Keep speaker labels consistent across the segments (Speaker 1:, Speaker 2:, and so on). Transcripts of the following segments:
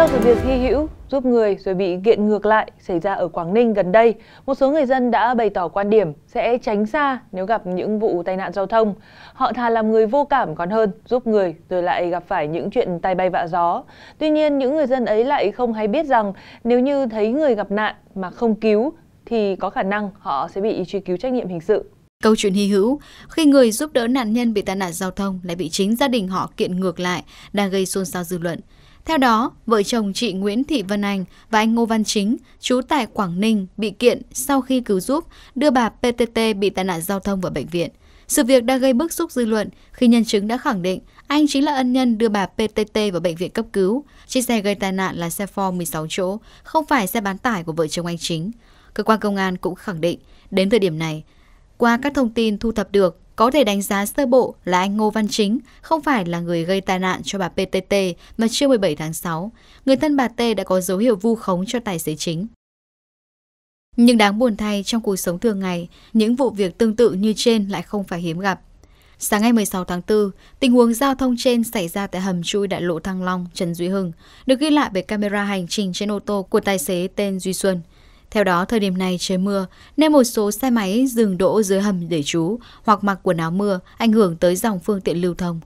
Speaker 1: Sau sự việc hy hữu giúp người rồi bị kiện ngược lại xảy ra ở Quảng Ninh gần đây, một số người dân đã bày tỏ quan điểm sẽ tránh xa nếu gặp những vụ tai nạn giao thông. Họ thà làm người vô cảm còn hơn giúp người rồi lại gặp phải những chuyện tai bay vạ gió. Tuy nhiên, những người dân ấy lại không hay biết rằng nếu như thấy người gặp nạn mà không cứu thì có khả năng họ sẽ bị truy cứu trách nhiệm hình sự. Câu chuyện hy hữu, khi người giúp đỡ nạn nhân bị tai nạn giao thông lại bị chính gia đình họ kiện ngược lại, đang gây xôn xao dư luận. Theo đó, vợ chồng chị Nguyễn Thị Vân Anh và anh Ngô Văn Chính, trú tại Quảng Ninh, bị kiện sau khi cứu giúp, đưa bà PTT bị tai nạn giao thông vào bệnh viện. Sự việc đã gây bức xúc dư luận khi nhân chứng đã khẳng định anh chính là ân nhân đưa bà PTT vào bệnh viện cấp cứu. Chiếc xe gây tai nạn là xe Ford 16 chỗ, không phải xe bán tải của vợ chồng anh chính. Cơ quan công an cũng khẳng định, đến thời điểm này, qua các thông tin thu thập được, có thể đánh giá sơ bộ là anh Ngô Văn Chính không phải là người gây tai nạn cho bà PTT mà trưa 17 tháng 6. Người thân bà T đã có dấu hiệu vu khống cho tài xế chính. Nhưng đáng buồn thay trong cuộc sống thường ngày, những vụ việc tương tự như trên lại không phải hiếm gặp. Sáng ngày 16 tháng 4, tình huống giao thông trên xảy ra tại hầm chui đại lộ Thăng Long, Trần Duy Hưng, được ghi lại bởi camera hành trình trên ô tô của tài xế tên Duy Xuân. Theo đó, thời điểm này trời mưa, nên một số xe máy dừng đỗ dưới hầm để trú hoặc mặc quần áo mưa, ảnh hưởng tới dòng phương tiện lưu thông.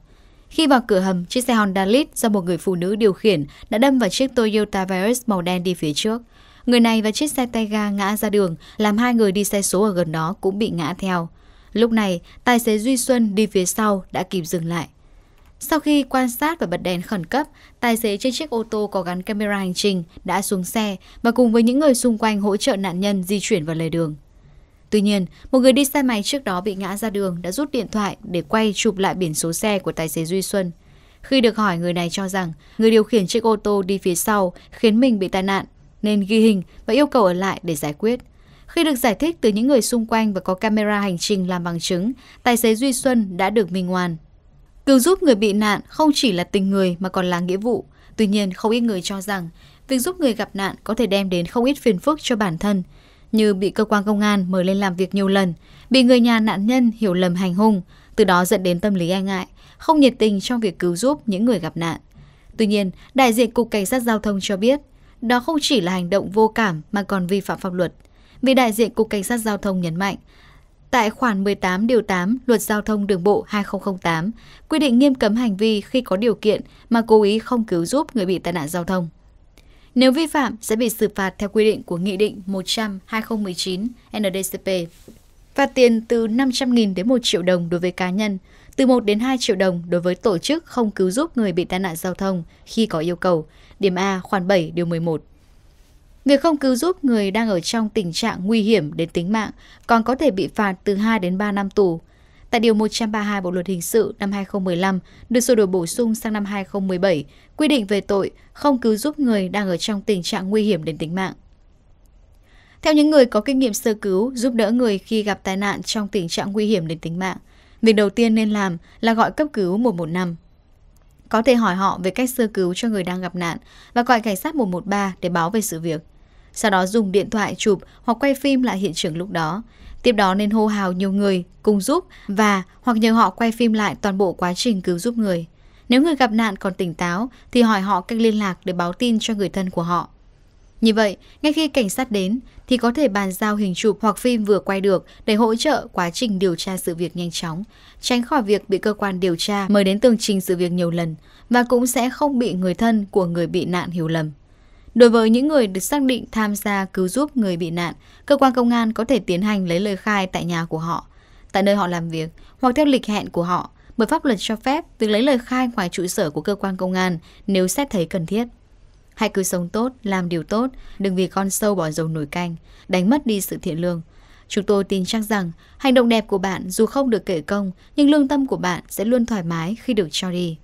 Speaker 1: Khi vào cửa hầm, chiếc xe Honda Lead do một người phụ nữ điều khiển đã đâm vào chiếc Toyota Vios màu đen đi phía trước. Người này và chiếc xe tay ga ngã ra đường, làm hai người đi xe số ở gần đó cũng bị ngã theo. Lúc này, tài xế Duy Xuân đi phía sau đã kịp dừng lại. Sau khi quan sát và bật đèn khẩn cấp, tài xế trên chiếc ô tô có gắn camera hành trình đã xuống xe và cùng với những người xung quanh hỗ trợ nạn nhân di chuyển vào lề đường. Tuy nhiên, một người đi xe máy trước đó bị ngã ra đường đã rút điện thoại để quay chụp lại biển số xe của tài xế Duy Xuân. Khi được hỏi, người này cho rằng người điều khiển chiếc ô tô đi phía sau khiến mình bị tai nạn nên ghi hình và yêu cầu ở lại để giải quyết. Khi được giải thích từ những người xung quanh và có camera hành trình làm bằng chứng, tài xế Duy Xuân đã được minh oan. Cứu giúp người bị nạn không chỉ là tình người mà còn là nghĩa vụ. Tuy nhiên, không ít người cho rằng việc giúp người gặp nạn có thể đem đến không ít phiền phức cho bản thân, như bị cơ quan công an mời lên làm việc nhiều lần, bị người nhà nạn nhân hiểu lầm hành hung, từ đó dẫn đến tâm lý e ngại, không nhiệt tình trong việc cứu giúp những người gặp nạn. Tuy nhiên, đại diện Cục Cảnh sát Giao thông cho biết, đó không chỉ là hành động vô cảm mà còn vi phạm pháp luật. Vì đại diện Cục Cảnh sát Giao thông nhấn mạnh, Tại khoản 18 điều 8 Luật Giao thông Đường bộ 2008 quy định nghiêm cấm hành vi khi có điều kiện mà cố ý không cứu giúp người bị tai nạn giao thông. Nếu vi phạm sẽ bị xử phạt theo quy định của Nghị định 100/2019 NDCP. Phạt tiền từ 500.000 đến 1 triệu đồng đối với cá nhân, từ 1 đến 2 triệu đồng đối với tổ chức không cứu giúp người bị tai nạn giao thông khi có yêu cầu. Điểm A khoản 7 điều 11. Việc không cứu giúp người đang ở trong tình trạng nguy hiểm đến tính mạng còn có thể bị phạt từ 2 đến 3 năm tù. Tại Điều 132 Bộ Luật Hình sự năm 2015 được sửa đổi bổ sung sang năm 2017 quy định về tội không cứu giúp người đang ở trong tình trạng nguy hiểm đến tính mạng. Theo những người có kinh nghiệm sơ cứu, giúp đỡ người khi gặp tai nạn trong tình trạng nguy hiểm đến tính mạng, việc đầu tiên nên làm là gọi cấp cứu 115 có thể hỏi họ về cách sơ cứu cho người đang gặp nạn và gọi cảnh sát 113 để báo về sự việc sau đó dùng điện thoại chụp hoặc quay phim lại hiện trường lúc đó. Tiếp đó nên hô hào nhiều người cùng giúp và hoặc nhờ họ quay phim lại toàn bộ quá trình cứu giúp người. Nếu người gặp nạn còn tỉnh táo thì hỏi họ cách liên lạc để báo tin cho người thân của họ. Như vậy, ngay khi cảnh sát đến thì có thể bàn giao hình chụp hoặc phim vừa quay được để hỗ trợ quá trình điều tra sự việc nhanh chóng, tránh khỏi việc bị cơ quan điều tra mời đến tường trình sự việc nhiều lần và cũng sẽ không bị người thân của người bị nạn hiểu lầm. Đối với những người được xác định tham gia cứu giúp người bị nạn, cơ quan công an có thể tiến hành lấy lời khai tại nhà của họ, tại nơi họ làm việc hoặc theo lịch hẹn của họ, bởi pháp luật cho phép việc lấy lời khai ngoài trụ sở của cơ quan công an nếu xét thấy cần thiết. Hãy cứ sống tốt, làm điều tốt, đừng vì con sâu bỏ dầu nổi canh, đánh mất đi sự thiện lương. Chúng tôi tin chắc rằng hành động đẹp của bạn dù không được kể công, nhưng lương tâm của bạn sẽ luôn thoải mái khi được cho đi.